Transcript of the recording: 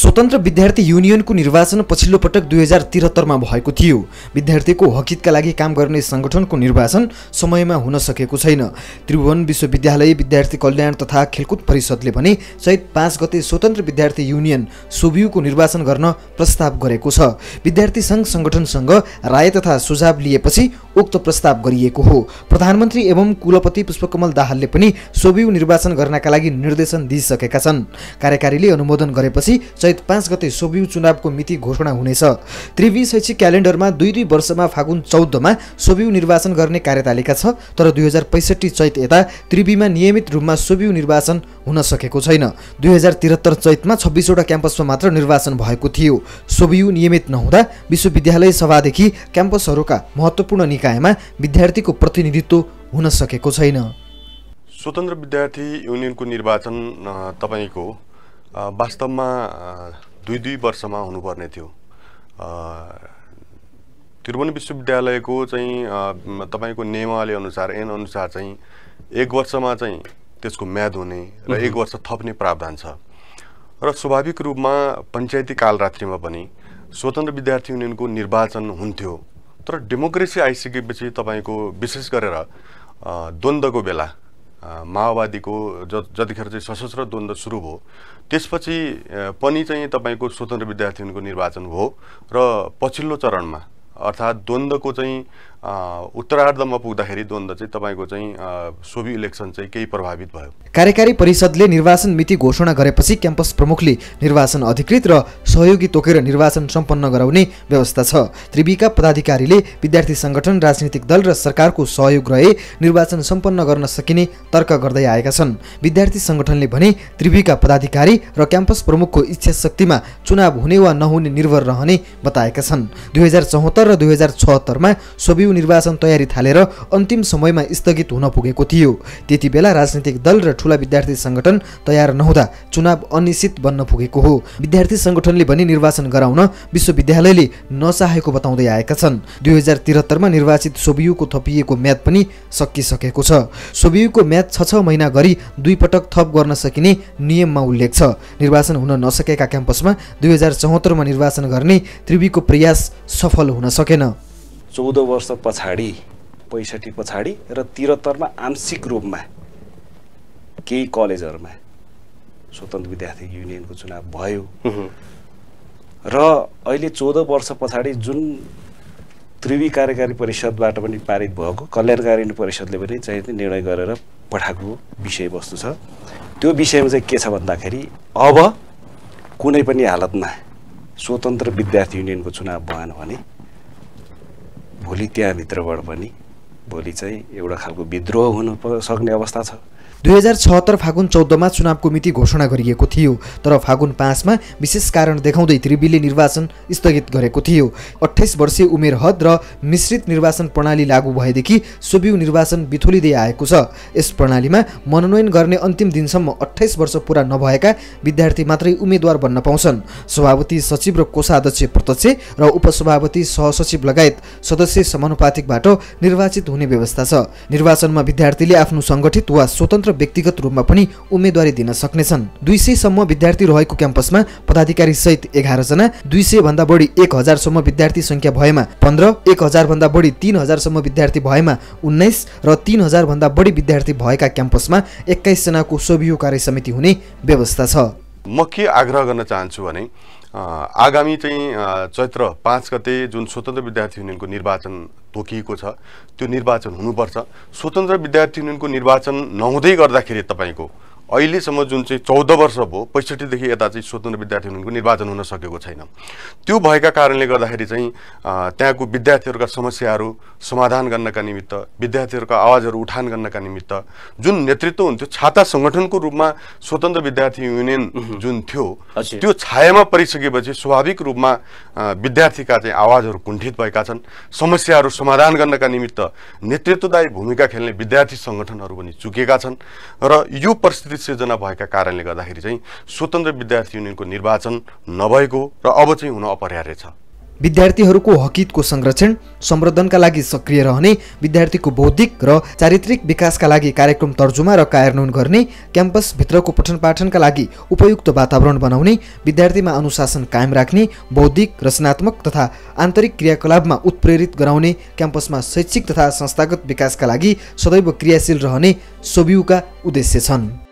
स्वतन्त्र विद्यार्थी युनियनको निर्वाचन पछिल्लो पटक दुई हजार त्रिहत्तरमा भएको थियो विद्यार्थीको हकितका लागि काम गर्ने सङ्गठनको निर्वाचन समयमा हुन सकेको छैन त्रिभुवन विश्वविद्यालय विद्यार्थी कल्याण तथा खेलकुद परिषदले भने चैत पाँच गते स्वतन्त्र विद्यार्थी युनियन सोबियुको निर्वाचन गर्न प्रस्ताव गरेको छ विद्यार्थी सङ्घ सङ्गठनसँग राय तथा सुझाव लिएपछि उक्त प्रस्ताव गरिएको हो प्रधानमन्त्री एवं कुलपति पुष्पकमल दाहालले पनि सोबियु निर्वाचन गर्नका लागि निर्देशन दिइसकेका छन् कार्यकारीले अनुमोदन गरेपछि चैत पाँच गते सोभियु चुनावको मिति घोषणा हुनेछ त्रिवी शैक्षिक क्यालेन्डरमा दुई दुई वर्षमा फागुन चौधमा सोबिउ निर्वाचन गर्ने कार्यतालिका छ तर दुई हजार पैँसठी चैत यता त्रिवीमा नियमित रूपमा सोभियु निर्वाचन हुन सकेको छैन दुई हजार त्रिहत्तर चैतमा छब्बिसवटा क्याम्पसमा मात्र निर्वाचन भएको थियो सोभियु नियमित नहुँदा विश्वविद्यालय सभादेखि क्याम्पसहरूका महत्त्वपूर्ण निकायमा विद्यार्थीको प्रतिनिधित्व हुन सकेको छैन स्वतन्त्र विद्यार्थी युनियनको निर्वाचन तपाईँको वास्तवमा दुई दुई वर्षमा हुनुपर्ने थियो त्रिभुवन विश्वविद्यालयको चाहिँ तपाईँको नियमावली अनुसार एन अनुसार चाहिँ एक वर्षमा चाहिँ त्यसको म्याद हुने र एक वर्ष थप्ने प्रावधान छ र स्वाभाविक रूपमा पञ्चायती कालरात्रिमा पनि स्वतन्त्र विद्यार्थी युनियनको निर्वाचन हुन्थ्यो तर डेमोक्रेसी आइसकेपछि तपाईँको विशेष गरेर द्वन्द्वको बेला माओवादीको ज जतिखेर चाहिँ सशस्त्र द्वन्द्व सुरु भयो त्यसपछि पनि चाहिँ तपाईँको स्वतन्त्र विद्यार्थीहरूको निर्वाचन हो र पछिल्लो चरणमा अर्थात् द्वन्द्वको चाहिँ उत्तरार्धमा पुग्दाखेरि द्वन्द्व चाहिँ तपाईँको चाहिँ सोभि इलेक्सन चाहिँ केही प्रभावित भयो कार्यकारी परिषदले निर्वाचन मिति घोषणा गरेपछि क्याम्पस प्रमुखले निर्वाचन अधिकृत र सहयोगी तोकेर निर्वाचन सम्पन्न गराउने व्यवस्था छ त्रिवीका पदाधिकारीले विद्यार्थी सङ्गठन राजनीतिक दल र सरकारको सहयोग रहे निर्वाचन सम्पन्न गर्न सकिने तर्क गर्दै आएका छन् विद्यार्थी सङ्गठनले भने त्रिवीका पदाधिकारी र क्याम्पस प्रमुखको इच्छा शक्तिमा चुनाव हुने वा नहुने निर्भर रहने बताएका छन् दुई हजार चौहत्तर र दुई हजार छहत्तरमा सोभि जदयु निर्वाचन तयारी थालेर अन्तिम समयमा स्थगित हुन पुगेको थियो त्यति बेला राजनीतिक दल र ठुला विद्यार्थी सङ्गठन तयार नहुँदा चुनाव अनिश्चित बन्न पुगेको हो विद्यार्थी सङ्गठनले भने निर्वाचन गराउन विश्वविद्यालयले नचाहेको बताउँदै आएका छन् दुई हजार त्रिहत्तरमा निर्वाचित सोबियुको थपिएको म्याद पनि सकिसकेको छ सोबियुको म्याद छ छ महिना गरी दुई पटक थप गर्न सकिने नियममा उल्लेख छ निर्वाचन हुन नसकेका क्याम्पसमा दुई हजार चौहत्तरमा निर्वाचन गर्ने त्रिवीको प्रयास सफल हुन सकेन चौध वर्ष पछाडि पैँसठी पछाडि र त्रिहत्तरमा आंशिक रूपमा केही कलेजहरूमा स्वतन्त्र विद्यार्थी युनियनको चुनाव भयो र अहिले चौध वर्ष पछाडि जुन त्रिवी कार्यकारी परिषदबाट पनि पारित भएको कल्याणकारी परिषदले पनि चाहिँ निर्णय गरेर पठाएको विषयवस्तु छ त्यो विषयमा चाहिँ के छ भन्दाखेरि अब कुनै पनि हालतमा स्वतन्त्र विद्यार्थी युनियनको चुनाव भएन भने भोलि त्यहाँभित्रबाट पनि भोलि चाहिँ एउटा खालको विद्रोह हुन सक्ने अवस्था छ दुई हजार छहत्तर फागुन चौधमा चुनावको मिति घोषणा गरिएको थियो तर फागुन पाँचमा विशेष कारण देखाउँदै त्रिवीले निर्वाचन स्थगित गरेको थियो अठाइस वर्षीय उमेर हद र मिश्रित निर्वाचन प्रणाली लागू भएदेखि सोबिउ निर्वाचन बिथोलिँदै आएको छ यस प्रणालीमा मनोनयन गर्ने अन्तिम दिनसम्म अठाइस वर्ष पुरा नभएका विद्यार्थी मात्रै उम्मेद्वार बन्न पाउँछन् सभापति सचिव र कोषाध्यक्ष प्रत्यक्ष र उपसभापति सहसचिव लगायत सदस्य समानुपातिकबाट निर्वाचित हुने व्यवस्था छ निर्वाचनमा विद्यार्थीले आफ्नो सङ्गठित वा स्वतन्त्र र व्यक्तिगत रूपमा पनि उम्मेद्वारी दिन सक्नेछन् दुई सयसम्म विद्यार्थी रहेको क्याम्पसमा पदाधिकारी सहित एघारजना दुई सय भन्दा बढी एक हजारसम्म विद्यार्थी संख्या भएमा पन्ध्र एक हजार भन्दा बढी तिन हजारसम्म विद्यार्थी भएमा उन्नाइस र तिन हजार भन्दा बढी विद्यार्थी भएका क्याम्पसमा एक्काइसजनाको सोभियो कार्य समिति हुने व्यवस्था छ म के आग्रह गर्न चाहन्छु भने आगामी चाहिँ चैत्र पाँच गते जुन स्वतन्त्र विद्यार्थी युनियनको निर्वाचन तोकिएको छ त्यो निर्वाचन हुनुपर्छ स्वतन्त्र विद्यार्थी युनियनको निर्वाचन नहुँदै गर्दाखेरि तपाईँको अहिलेसम्म जुन चाहिँ चौध वर्ष भयो पैँसठीदेखि यता चाहिँ स्वतन्त्र विद्यार्थी हुनुको निर्वाचन हुन सकेको छैन त्यो भएका कारणले गर्दाखेरि चाहिँ त्यहाँको विद्यार्थीहरूका समस्याहरू समाधान गर्नका निमित्त विद्यार्थीहरूका आवाजहरू उठान गर्नका निमित्त जुन नेतृत्व हुन्थ्यो छाता सङ्गठनको रूपमा स्वतन्त्र विद्यार्थी युनियन जुन थियो त्यो छायामा परिसकेपछि स्वाभाविक रूपमा विद्यार्थीका चाहिँ आवाजहरू कुण्ठित भएका छन् समस्याहरू समाधान गर्नका निमित्त नेतृत्वदायी भूमिका खेल्ने विद्यार्थी सङ्गठनहरू पनि चुकेका छन् र यो परिस्थिति सिर्जना भएका कारणले गर्दाखेरि चाहिँ स्वतन्त्र विद्यार्थी युनियनको निर्वाचन नभएको र अब चाहिँ हुन अपरिहार्य छ विद्यार्थीहरूको हकितको संरक्षण सम्वर्धनका लागि सक्रिय रहने विद्यार्थीको बौद्धिक र चारित्रिक विकासका लागि कार्यक्रम तर्जुमा र कार्यान्वयन गर्ने क्याम्पसभित्रको पठन पाठनका लागि उपयुक्त वातावरण बनाउने विद्यार्थीमा अनुशासन कायम राख्ने बौद्धिक रचनात्मक तथा आन्तरिक क्रियाकलापमा उत्प्रेरित गराउने क्याम्पसमा शैक्षिक तथा संस्थागत विकासका लागि सदैव क्रियाशील रहने सोबिउका उद्देश्य छन्